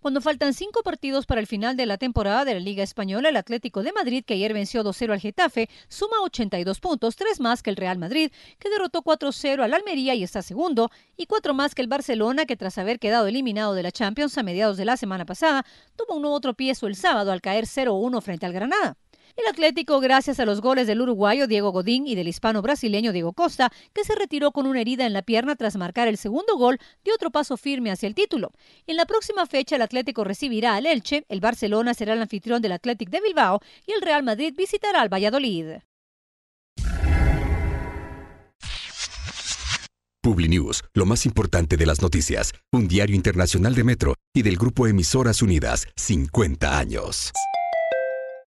Cuando faltan cinco partidos para el final de la temporada de la Liga Española, el Atlético de Madrid, que ayer venció 2-0 al Getafe, suma 82 puntos, tres más que el Real Madrid, que derrotó 4-0 al Almería y está segundo, y cuatro más que el Barcelona, que tras haber quedado eliminado de la Champions a mediados de la semana pasada, tuvo un nuevo tropiezo el sábado al caer 0-1 frente al Granada. El Atlético, gracias a los goles del uruguayo Diego Godín y del hispano brasileño Diego Costa, que se retiró con una herida en la pierna tras marcar el segundo gol, dio otro paso firme hacia el título. En la próxima fecha, el Atlético recibirá al Elche, el Barcelona será el anfitrión del Atlético de Bilbao y el Real Madrid visitará al Valladolid. PubliNews, lo más importante de las noticias, un diario internacional de Metro y del grupo Emisoras Unidas, 50 años.